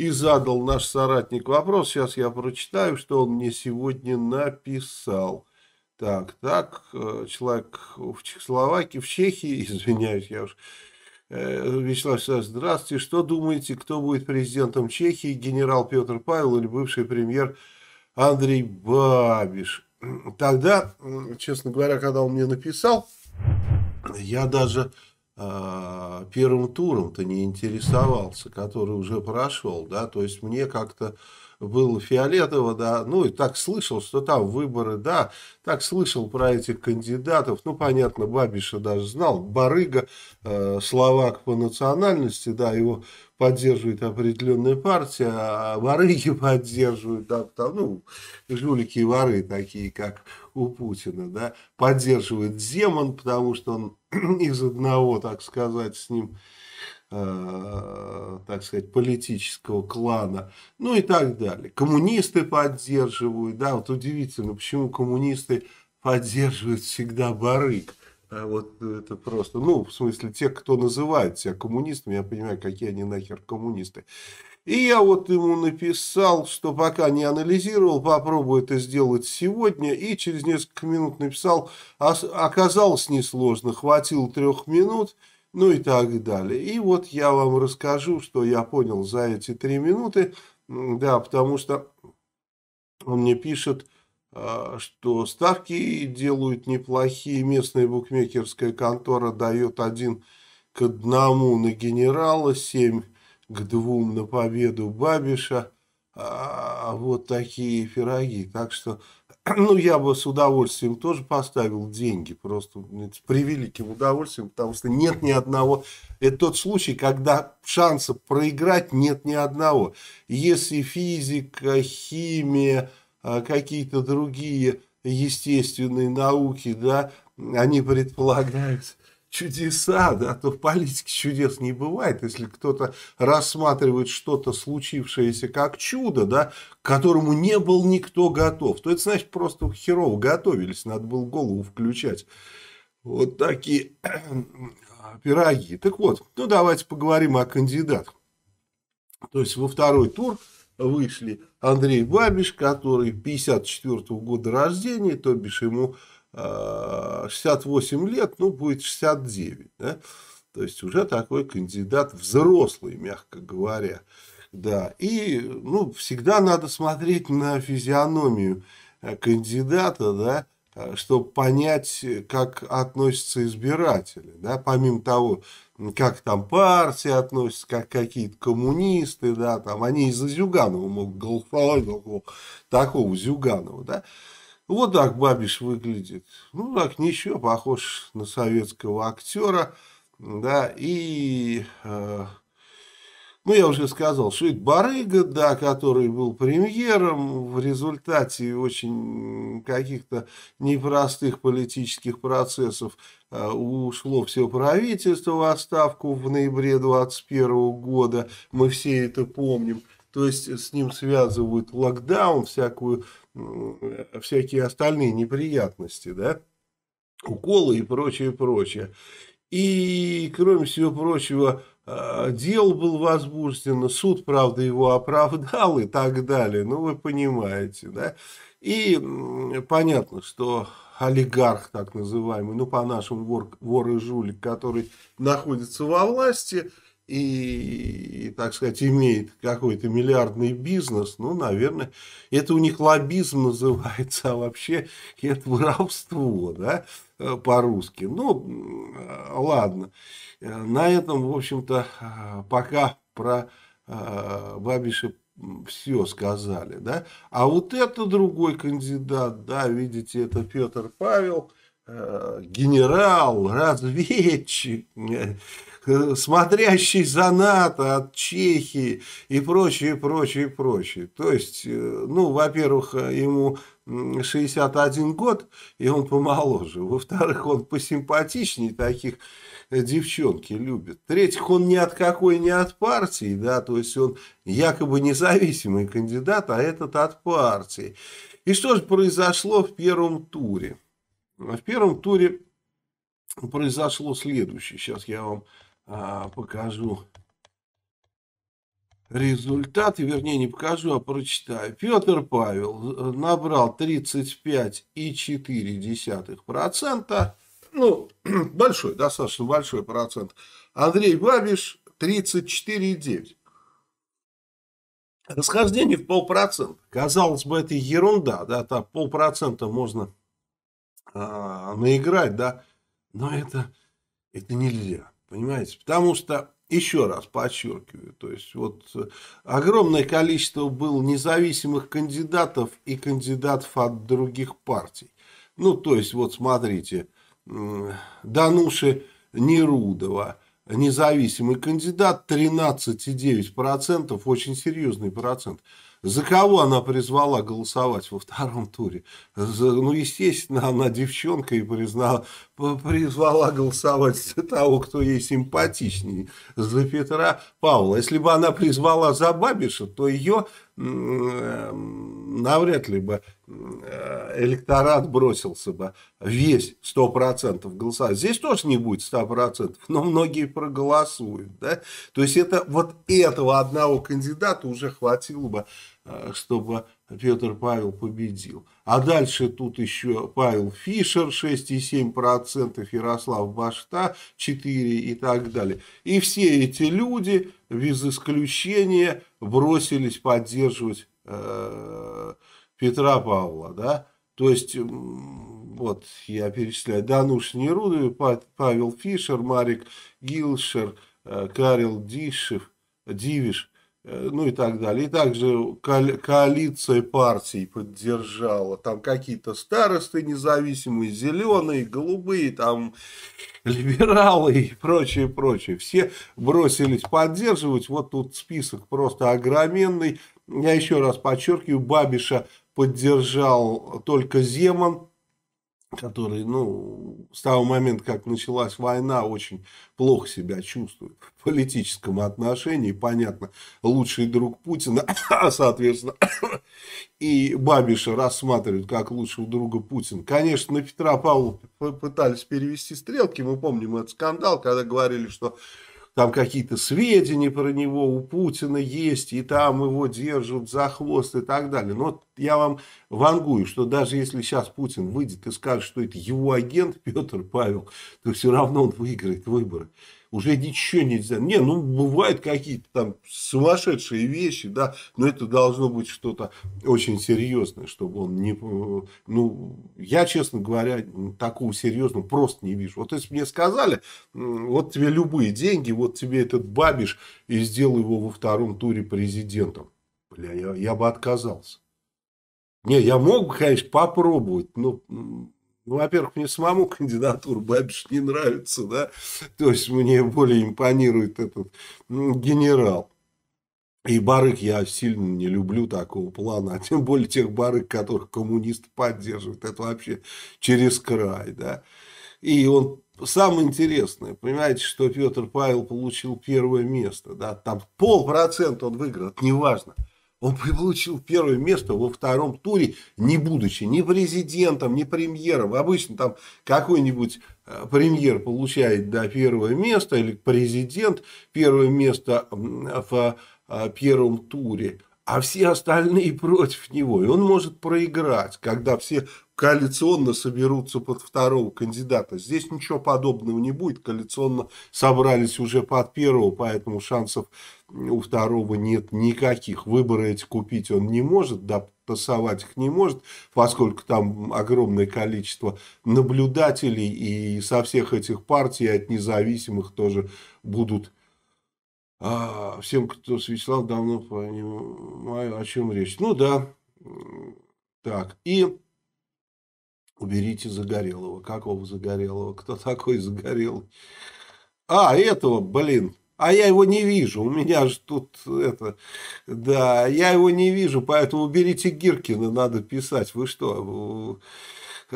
и задал наш соратник вопрос. Сейчас я прочитаю, что он мне сегодня написал. Так, так, э, человек в Чехословакии, в Чехии, извиняюсь, я уж... Э, Вячеслав Александрович, здравствуйте. Что думаете, кто будет президентом Чехии, генерал Петр Павел или бывший премьер Андрей Бабиш? Тогда, честно говоря, когда он мне написал, я даже а, первым туром-то не интересовался, который уже прошел, да, то есть мне как-то было фиолетово, да, ну и так слышал, что там выборы, да, так слышал про этих кандидатов, ну, понятно, Бабиша даже знал, Барыга, э, словак по национальности, да, его поддерживает определенная партия, а Барыги поддерживают, да, там, ну, жулики и воры такие, как у Путина, да, поддерживает Земан, потому что он из одного, так сказать, с ним, э, так сказать, политического клана, ну и так далее. Коммунисты поддерживают, да, вот удивительно, почему коммунисты поддерживают всегда барыг. А вот это просто, ну, в смысле, те, кто называет себя коммунистами, я понимаю, какие они нахер коммунисты. И я вот ему написал, что пока не анализировал, попробую это сделать сегодня. И через несколько минут написал, оказалось несложно, хватило трех минут, ну и так далее. И вот я вам расскажу, что я понял за эти три минуты. Да, потому что он мне пишет, а, что ставки делают неплохие. Местная букмекерская контора дает один к одному на генерала, семь к двум на победу Бабиша, а, а вот такие пироги. Так что, ну, я бы с удовольствием тоже поставил деньги, просто с превеликим удовольствием, потому что нет ни одного... Это тот случай, когда шанса проиграть нет ни одного. Если физика, химия, а, какие-то другие естественные науки, да, они предполагаются чудеса, да, то в политике чудес не бывает. Если кто-то рассматривает что-то случившееся как чудо, да, к которому не был никто готов, то это значит просто херово готовились, надо было голову включать. Вот такие пироги. Так вот, ну давайте поговорим о кандидатах. То есть во второй тур вышли Андрей Бабиш, который 54 -го года рождения, то бишь ему 68 э, лет, ну, будет 69. Да? То есть, уже такой кандидат взрослый, мягко говоря. Да, и, ну, всегда надо смотреть на физиономию э, кандидата, да, э, чтобы понять, как относятся избиратели, да, помимо того, как там партии относятся, как какие-то коммунисты, да, там они из-за Зюганова могут голосовать, такого Зюганова, да, вот так Бабиш выглядит. Ну, так ничего, похож на советского актера. Да, и... Э, ну, я уже сказал, что это барыга, да, который был премьером, в результате очень каких-то непростых политических процессов э, ушло все правительство в отставку в ноябре 2021 года, мы все это помним то есть э, с ним связывают локдаун, всякую, всякие остальные неприятности, да, уколы и прочее, прочее. И, кроме всего прочего, а, дел был возбужден, суд, правда, его оправдал и так далее, ну, вы понимаете, да. И понятно, что олигарх, так называемый, ну, по-нашему, вор, вор и жулик, который находится во власти, и, так сказать, имеет какой-то миллиардный бизнес, ну, наверное, это у них лоббизм называется, а вообще это воровство, да, э, по-русски. Ну, э, ладно, э, на этом, в общем-то, пока про Бабиша все сказали, да. А вот это другой кандидат, да, видите, это Петр Павел, генерал, разведчик, Э, смотрящий за НАТО от Чехии и прочее, прочее, прочее. То есть, э, ну, во-первых, э, ему 61 год, и он помоложе. Во-вторых, он посимпатичнее таких девчонки любит. В-третьих, он ни от какой не от партии, да, то есть он якобы независимый кандидат, а этот от партии. И что же произошло в первом туре? В первом туре произошло следующее. Сейчас я вам а, покажу результат, вернее не покажу, а прочитаю. Петр Павел э, набрал 35,4%, ну, большой, достаточно большой процент. Андрей Бабиш 34,9%. Расхождение в полпроцента. Казалось бы, это ерунда, да, там полпроцента можно а, наиграть, да, но это, это нельзя. Понимаете? Потому что, еще раз подчеркиваю, то есть вот э, огромное количество было независимых кандидатов и кандидатов от других партий. Ну, то есть, вот смотрите, Дануши Нерудова, независимый кандидат, 13,9%, очень серьезный процент. За кого она призвала голосовать во втором туре? За, ну, естественно, она девчонка и признала, призвала голосовать за того, кто ей симпатичнее, за Петра Павла. Если бы она призвала за Бабиша, то ее Э, навряд ли бы э, электорат бросился бы весь 100% голосовать. Здесь тоже не будет 100%, но многие проголосуют. Да? То есть это вот этого одного кандидата уже хватило бы, э, чтобы Петр Павел победил. А дальше тут еще Павел Фишер 6,7%, Ярослав Башта 4% и так далее. И все эти люди без исключения бросились поддерживать э, Петра Павла, да, то есть, вот я перечисляю, Дануш Нерудове, Павел Фишер, Марик Гилшер, э, Карел Дишев, Дивиш, Э, ну и так далее. И также коали коалиция партий поддержала, там какие-то старосты независимые, зеленые, голубые, там либералы и прочее, прочее. Все бросились поддерживать, вот тут список просто огроменный. Я еще раз подчеркиваю, Бабиша поддержал только Земан, который, ну, с того момента, как началась война, очень плохо себя чувствует в политическом отношении. Понятно, лучший друг Путина, соответственно, и Бабиша рассматривают как лучшего друга Путина. Конечно, на Петра Павлова пытались перевести стрелки, мы помним этот скандал, когда говорили, что там какие-то сведения про него у Путина есть, и там его держат за хвост и так далее. Но вот я вам вангую, что даже если сейчас Путин выйдет и скажет, что это его агент Петр Павел, то все равно он выиграет выборы уже ничего нельзя. Не, ну, бывают какие-то там сумасшедшие вещи, да, но это должно быть что-то очень серьезное, чтобы он не... Э, ну, я, честно говоря, такого серьезного просто не вижу. Вот если бы мне сказали, вот тебе любые деньги, вот тебе этот бабиш, и сделай его во втором туре президентом. Бля, я, я бы отказался. Не, я мог бы, конечно, попробовать, но ну, во-первых, мне самому кандидатуру Бабиш не нравится, да. То есть мне более импонирует этот ну, генерал. И барык я сильно не люблю такого плана, а тем более тех барык, которых коммунист поддерживает. Это вообще через край, да. И он самое интересное, понимаете, что Петр Павел получил первое место, да, там полпроцента он выиграл, неважно. важно. Он получил первое место во втором туре, не будучи ни президентом, ни премьером. Обычно там какой-нибудь э, премьер получает да, первое место или президент первое место в э, первом туре а все остальные против него. И он может проиграть, когда все коалиционно соберутся под второго кандидата. Здесь ничего подобного не будет. Коалиционно собрались уже под первого, поэтому шансов у второго нет никаких. Выборы эти купить он не может, да, тасовать их не может, поскольку там огромное количество наблюдателей, и со всех этих партий, от независимых тоже будут а всем, кто с Вячеслав, давно понимаю, о чем речь. Ну да, так, и уберите Загорелого. Какого Загорелого? Кто такой Загорелый? А, этого, блин, а я его не вижу, у меня же тут это, да, я его не вижу, поэтому уберите Гиркина, надо писать, вы что,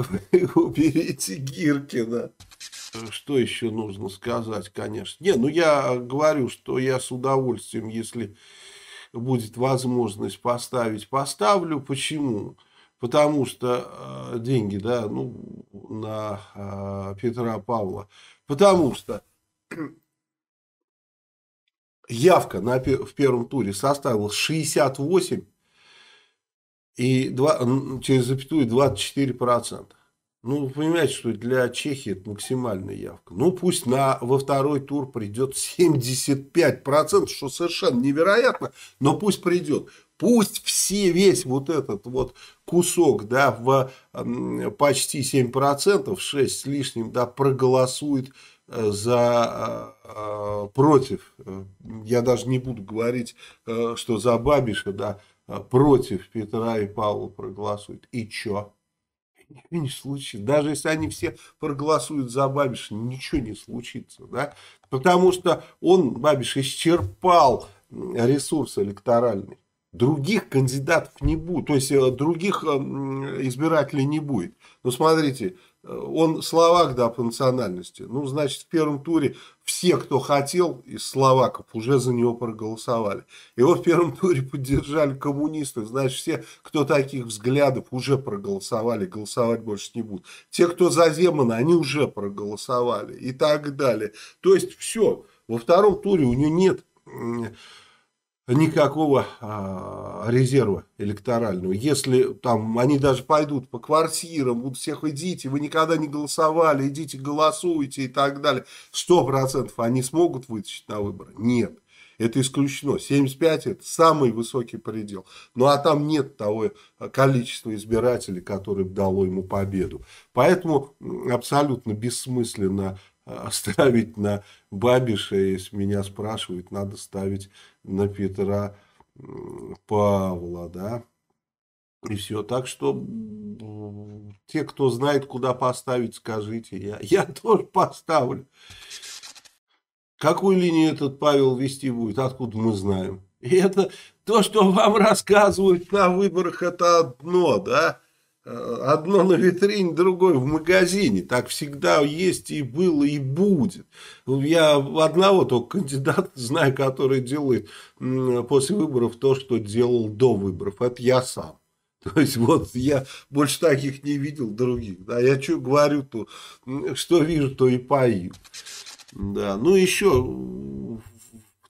уберите Гиркина. Что еще нужно сказать, конечно. Не, ну я говорю, что я с удовольствием, если будет возможность поставить, поставлю. Почему? Потому что э, деньги, да, ну, на э, Петра Павла. Потому что явка на, в первом туре составила 68 и 2, через запятую 24%. Ну, вы понимаете, что для Чехии это максимальная явка. Ну, пусть на, во второй тур придет 75%, что совершенно невероятно, но пусть придет. Пусть все, весь вот этот вот кусок, да, в почти 7%, 6 с лишним, да, проголосует э, за э, э, против. Я даже не буду говорить, что за Бабиша, да, Э, против Петра и Павла проголосуют. И чё? Ничего не случится. Даже если они все проголосуют за Бабиша, ничего не случится. Да? Потому что он, Бабиш, исчерпал ресурс электоральный. Других кандидатов не будет, то есть э, других э, избирателей не будет. Но ну, смотрите, э, он словак, да, по национальности. Ну, значит, в первом туре все, кто хотел из словаков, уже за него проголосовали. Его в первом туре поддержали коммунисты. Значит, все, кто таких взглядов, уже проголосовали, голосовать больше не будут. Те, кто за Земана, они уже проголосовали и так далее. То есть, все. Во втором туре у него нет никакого а, резерва электорального. Если там они даже пойдут по квартирам, будут всех идите, вы никогда не голосовали, идите голосуйте и так далее, сто процентов они смогут вытащить на выборы? Нет. Это исключено. 75 – это самый высокий предел. Ну, а там нет того а, количества избирателей, которое дало ему победу. Поэтому абсолютно бессмысленно Э, ставить на Бабиша, если меня спрашивают, надо ставить на Петра Павла, да. И все. Так что те, кто знает, куда поставить, скажите. Я, я тоже поставлю. Какую линию этот Павел вести будет, откуда мы знаем? И это то, что вам рассказывают на выборах, это одно, да. Одно на витрине, другое в магазине. Так всегда есть и было, и будет. Я одного только кандидата знаю, который делает после выборов то, что делал до выборов. Это я сам. То есть вот я больше таких не видел других. Да, я что говорю, то что вижу, то и пою. Да, ну еще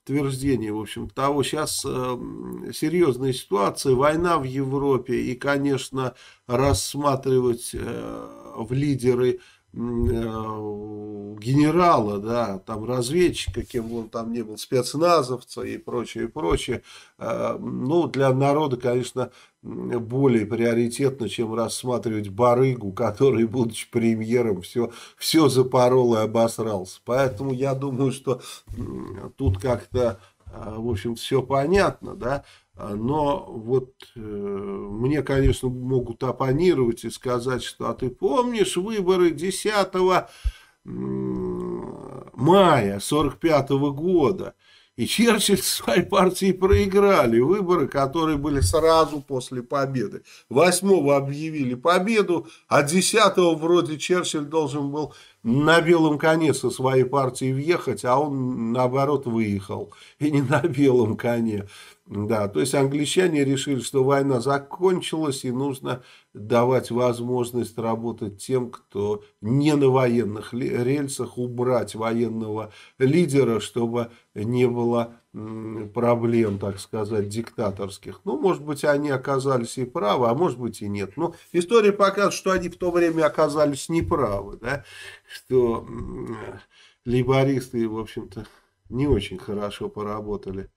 тверждение, в общем, того. Сейчас э, эм, серьезная ситуация, война в Европе, и, конечно, рассматривать э, в лидеры Э, генерала, да, там разведчика, кем он там не был, спецназовца и прочее, и прочее. Э, ну, для народа, конечно, более приоритетно, чем рассматривать барыгу, который, будучи премьером, все, все запорол и обосрался. Поэтому я думаю, что тут как-то, э, в общем, все понятно, да. А, но вот э, мне, конечно, могут оппонировать и сказать, что а ты помнишь выборы 10 мая 1945 -го года? И Черчилль с своей партией проиграли выборы, которые были сразу после победы. 8 объявили победу, а 10 вроде Черчилль должен был на белом коне со своей партией въехать, а он наоборот выехал. И не на белом коне. Да, то есть англичане решили, что война закончилась и нужно давать возможность работать тем, кто не на военных рельсах, убрать военного лидера, чтобы не было проблем, так сказать, диктаторских. Ну, может быть, они оказались и правы, а может быть и нет. Но история показывает, что они в то время оказались неправы, да, что лейбористы, в общем-то, не очень хорошо поработали.